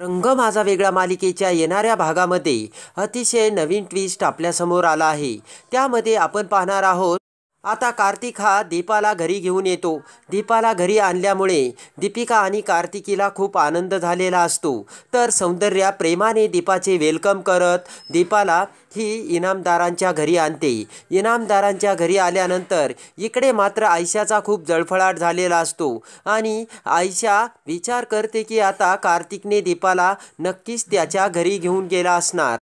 रंग माझा वेगळा मालिकेच्या येणाऱ्या भागामध्ये अतिशय नवीन ट्विस्ट आपल्यासमोर आला आहे त्यामध्ये आपण पाहणार आहोत आता कार्तिक हा दीपाला घरी घेऊन येतो दीपाला घरी आणल्यामुळे दीपिका आणि कार्तिकीला खूप आनंद झालेला असतो तर सौंदर्या प्रेमाने दीपाचे वेलकम करत दीपाला ही इनामदारांच्या घरी आणते इनामदारांच्या घरी आल्यानंतर इकडे मात्र आयशाचा खूप जळफळाट झालेला असतो आणि आयशा विचार करते की आता कार्तिकने दीपाला नक्कीच त्याच्या घरी घेऊन गेला असणार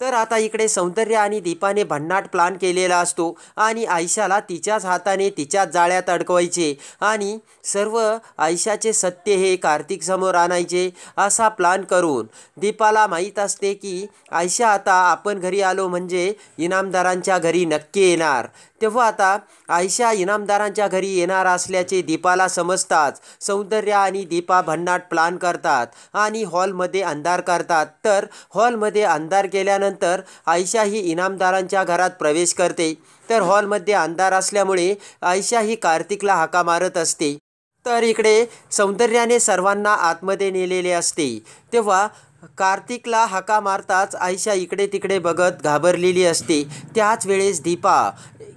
तर आता इकडे सौंदर्य आणि दीपाने भन्नाट प्लान केलेला असतो आणि आयशाला तिच्याच हाताने तिच्याच जाळ्यात अडकवायचे आणि सर्व आयशाचे सत्य हे कार्तिक समोर आणायचे असा प्लान करून दीपाला माहीत असते की आयशा आता आपण घरी आलो म्हणजे इनामदारांच्या घरी नक्की येणार तेव्हा आता आयशा इनामदारांच्या घरी येणार असल्याचे दीपाला समजताच सौंदर्य आणि दीपा भन्नाट प्लान करतात आणि हॉलमध्ये अंधार करतात तर हॉलमध्ये अंधार केल्यानंतर आयशा ही इनामदारांच्या घरात प्रवेश करते तर हॉलमध्ये अंधार असल्यामुळे आयशा ही कार्तिकला हाका मारत असते तर इकडे सौंदर्याने सर्वांना आतमध्ये नेलेले असते तेव्हा कार्तिकला हाका मारताच आयशा इकडे तिकडे बघत घाबरलेली असते त्याच वेळेस दीपा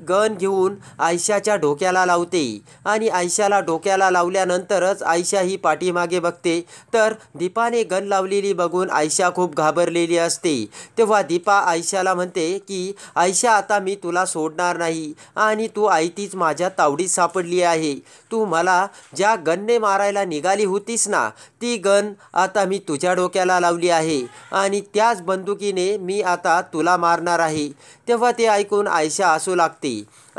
गन घेऊन आयशाच्या डोक्याला लावते आणि आयशाला डोक्याला लावल्यानंतरच आयशा ही पाठीमागे बघते तर दीपाने गन लावलेली बघून आयशा खूप घाबरलेली असते तेव्हा दीपा आयशाला म्हणते की आयशा आता मी तुला सोडणार नाही आणि तू आयतीच माझ्या तावडीत सापडली आहे तू मला ज्या गनने मारायला निघाली होतीस ना ती गन आता मी तुझ्या डोक्याला लावली आहे आणि त्याच बंदुकीने मी आता तुला मारणार आहे तेव्हा ते ऐकून आयशा असू लागते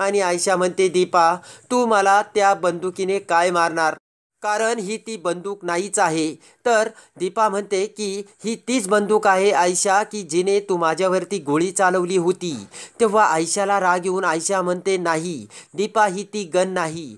आणि आयशा म्हणते दीपा तू मला त्या बंदुकीने काय मारणार कारण ही ती बंदूक नाहीच आहे तर दीपा म्हणते की ही तीच बंदूक आहे आयशा की जिने तू माझ्यावरती गोळी चालवली होती तेव्हा आयशाला राग येऊन आयशा म्हणते नाही दीपा ही ती गन नाही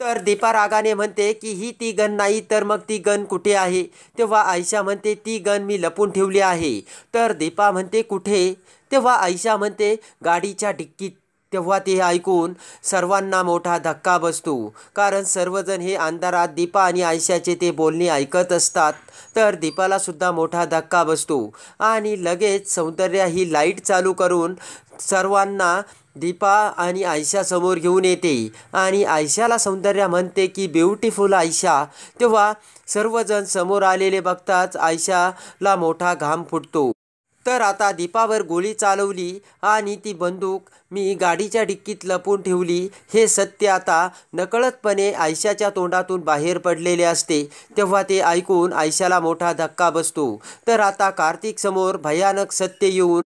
तर दीपा रागाने म्हणते की ही ती गन नाही तर मग ती गन कुठे आहे तेव्हा आयशा म्हणते ती गन मी लपून ठेवली आहे तर दीपा म्हणते कुठे तेव्हा आयशा म्हणते गाडीच्या डिक्कीत तेव्हा ते ऐकून सर्वांना मोठा धक्का बसतो कारण सर्वजण हे अंधारात दीपा आणि आयशाचे ते बोलणे ऐकत असतात तर दीपालासुद्धा मोठा धक्का बसतो आणि लगेच सौंदर्या ही लाईट चालू करून सर्वांना दीपा आणि आयशासमोर घेऊन येते आणि आयशाला सौंदर्या म्हणते की ब्युटिफुल आयशा तेव्हा सर्वजण समोर आलेले बघताच आयशाला मोठा घाम फुटतो तर आता दीपावर गोळी चालवली आणि ती बंदूक मी गाडीच्या डिक्कीत लपून ठेवली हे सत्य आता नकळतपणे आयशाच्या तोंडातून बाहेर पडलेले असते तेव्हा ते ऐकून आयशाला मोठा धक्का बसतो तर आता कार्तिक समोर भयानक सत्य येऊन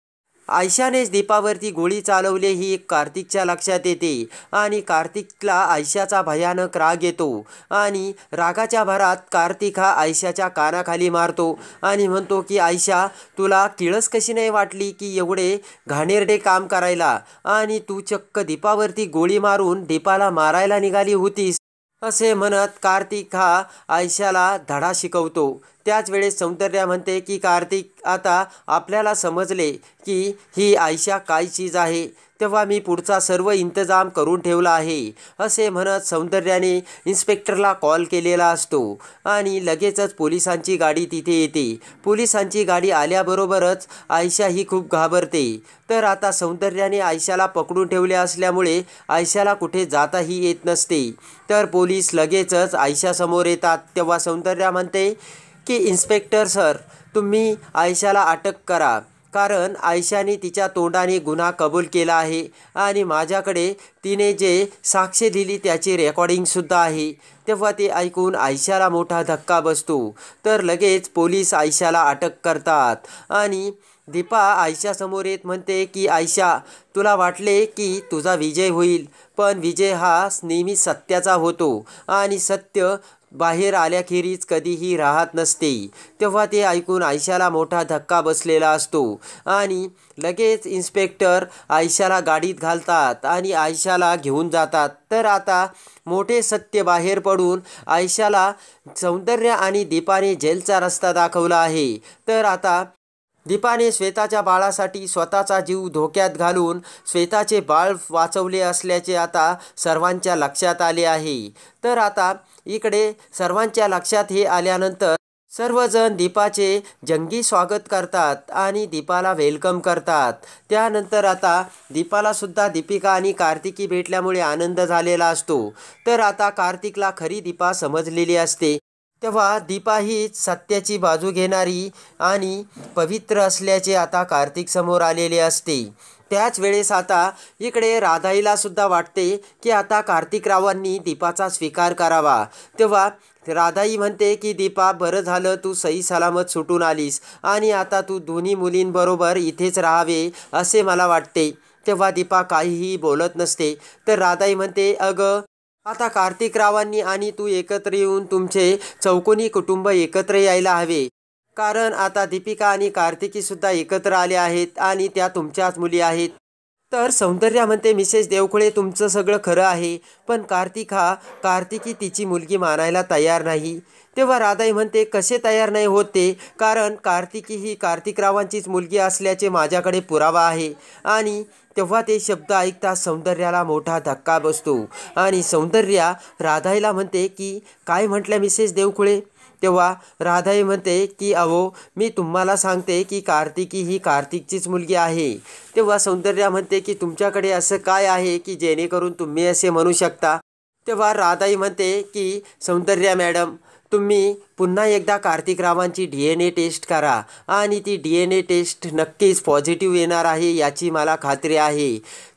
आयशानेच दीपावरती गोळी चालवले ही कार्तिकच्या लक्षात येते आणि कार्तिकला आयशाचा भयानक राग येतो आणि रागाच्या भरात कार्तिक हा आयशाच्या कानाखाली मारतो आणि म्हणतो की आयशा तुला किळस कशी नाही वाटली की एवढे घाणेरडे काम करायला आणि तू चक्क दीपावरती गोळी मारून दीपाला मारायला निघाली होतीस असे म्हणत कार्तिक हा आयशाला धडा शिकवतो त्याच वेळेस सौंदर्या म्हणते की कार्तिक आता आपल्याला समजले की ही आयशा काय चीज आहे तेव्हा मी पुढचा सर्व इंतजाम करून ठेवला आहे असे म्हणत सौंदर्याने इन्स्पेक्टरला कॉल केलेला असतो आणि लगेचच पोलिसांची गाडी तिथे येते पोलिसांची गाडी आल्याबरोबरच आयशा ही खूप घाबरते तर आता सौंदर्याने आयशाला पकडून ठेवले असल्यामुळे आयशाला कुठे जाताही येत नसते तर पोलीस लगेचच आयशासमोर येतात तेव्हा सौंदर्या म्हणते की इन्स्पेक्टर सर तुम्ही आयशाला अटक करा कारण आयशाने तिच्या तोंडाने गुन्हा कबूल केला आहे आणि माझ्याकडे तिने जे साक्ष दिली त्याची रेकॉर्डिंगसुद्धा आहे तेव्हा ते ऐकून आयशाला मोठा धक्का बसतो तर लगेच पोलीस आयशाला अटक करतात आणि दीपा आयशासमोर येत म्हणते की आयशा तुला वाटले की तुझा विजय होईल पण विजय हा नेहमी सत्याचा होतो आणि सत्य बाहेर आल्याखेरीज कधीही राहत नसते तेव्हा ते ऐकून आयशाला मोठा धक्का बसलेला असतो आणि लगेच इन्स्पेक्टर आयशाला गाडीत घालतात आणि आयशाला घेऊन जातात तर आता मोठे सत्य बाहेर पडून आयशाला सौंदर्य आणि दीपाने जेलचा रस्ता दाखवला आहे तर आता दीपाने श्वेताच्या बाळासाठी स्वतःचा जीव धोक्यात घालून श्वेताचे बाळ वाचवले असल्याचे आता सर्वांच्या लक्षात आले आहे तर आता इकडे सर्वांच्या लक्षात हे आल्यानंतर सर्वजण दीपाचे जंगी स्वागत करतात आणि दीपाला वेलकम करतात त्यानंतर आता दीपालासुद्धा दीपिका आणि कार्तिकी भेटल्यामुळे आनंद झालेला असतो तर आता कार्तिकला खरी दीपा समजलेली असते तेव्हा दीपा ही सत्याची बाजू घेणारी आणि पवित्र असल्याचे आता कार्तिक समोर आलेले असते त्याच वेळेस आता इकडे राधाईला सुद्धा वाटते की आता कार्तिकरावांनी दीपाचा स्वीकार करावा तेव्हा राधाई म्हणते की दीपा बरं झालं तू सई सलामत सुटून आलीस आणि आता तू दोन्ही मुलींबरोबर इथेच राहावे असे मला वाटते तेव्हा दीपा काहीही बोलत नसते तर राधाई म्हणते अगं आता कार्तिकरावांनी आणि तू एकत्र येऊन तुमचे चौकोनी कुटुंब एकत्र यायला हवे कारण आता दीपिका आणि कार्तिकीसुद्धा एकत्र आले आहेत आणि त्या तुमच्याच मुली आहेत तर सौंदर्या म्हणते मिसेस देवखुळे तुमचं सगळं खरं आहे पण कार्तिक हा कार्तिकी तिची मुलगी मानायला तयार नाही तेव्हा राधाई म्हणते कसे तयार नाही होते कारण कार्तिकी ही कार्तिकरावांचीच मुलगी असल्याचे माझ्याकडे पुरावा आहे आणि तेव्हा ते शब्द ऐकता सौंदर्याला मोठा धक्का बसतो आणि सौंदर्या राधाईला म्हणते की काय म्हटलं मिसेस देवखुळे तेव्हा राधाई म्हणते की अहो मी तुम्हाला सांगते की कार्तिकी ही कार्तिकचीच मुलगी आहे तेव्हा सौंदर्या म्हणते की तुमच्याकडे असं काय आहे की जेणेकरून तुम्ही असे म्हणू शकता तेव्हा राधाई म्हणते की सौंदर्या मॅडम तुम्ही पुन्हा एकदा कार्तिक रावांची डी एन ए टेस्ट करा आणि ती डी एन ए टेस्ट नक्कीच पॉझिटिव्ह येणार आहे याची मला खात्री आहे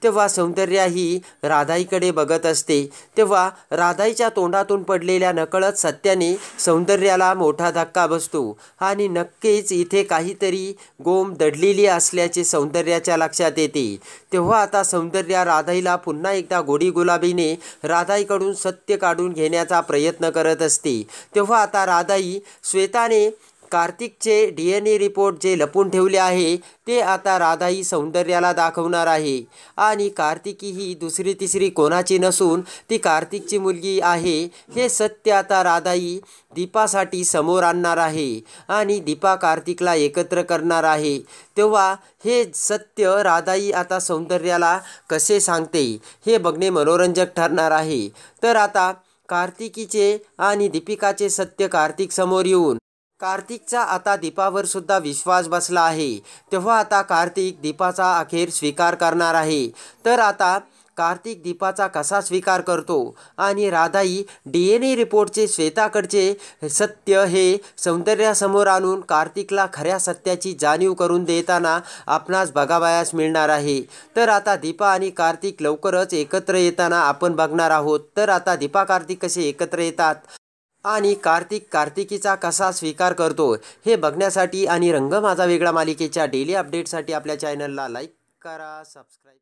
तेव्हा सौंदर्या ही राधाईकडे बघत असते तेव्हा राधाईच्या तोंडातून पडलेल्या नकळत सत्याने सौंदर्याला मोठा धक्का बसतो आणि नक्कीच इथे काहीतरी गोम दडलेली असल्याचे सौंदर्याच्या लक्षात येते तेव्हा आता सौंदर्या राधाईला पुन्हा एकदा गोडी गुलाबीने राधाईकडून सत्य काढून घेण्याचा प्रयत्न करत असते तेव्हा आता राधा धोकादायी श्वेताने कार्तिकचे डी एन ए रिपोर्ट जे लपून ठेवले आहे ते आता राधाई सौंदर्याला दाखवणार आहे आणि कार्तिकी ही दुसरी तिसरी कोणाची नसून ती कार्तिकची मुलगी आहे हे सत्य आता राधाई दीपासाठी समोर आणणार आहे आणि दीपा कार्तिकला एकत्र करणार आहे तेव्हा हे सत्य राधाई आता सौंदर्याला कसे सांगते हे बघणे मनोरंजक ठरणार आहे तर आता कार्तिकीचे आणि दीपिकाचे सत्य कार्तिक समोर येऊन कार्तिकचा आता दीपावर सुद्धा विश्वास बसला आहे तेव्हा आता कार्तिक दीपाचा अखेर स्वीकार करणार आहे तर आता कार्तिक दीपाचा कसा स्वीकार करतो आणि राधाई डी एन ए रिपोर्टचे श्वेताकडचे सत्य हे सौंदर्यासमोर आणून कार्तिकला खऱ्या सत्याची जाणीव करून देताना आपणास बघावयास मिळणार आहे तर आता दीपा आणि कार्तिक लवकरच एकत्र येताना आपण बघणार आहोत तर आता दीपा कार्तिक कसे एकत्र येतात आणि कार्तिक कार्तिकीचा कसा स्वीकार करतो हे बघण्यासाठी आणि रंग माझा वेगळा मालिकेच्या डेली अपडेटसाठी आपल्या चॅनलला लाईक करा सबस्क्राईब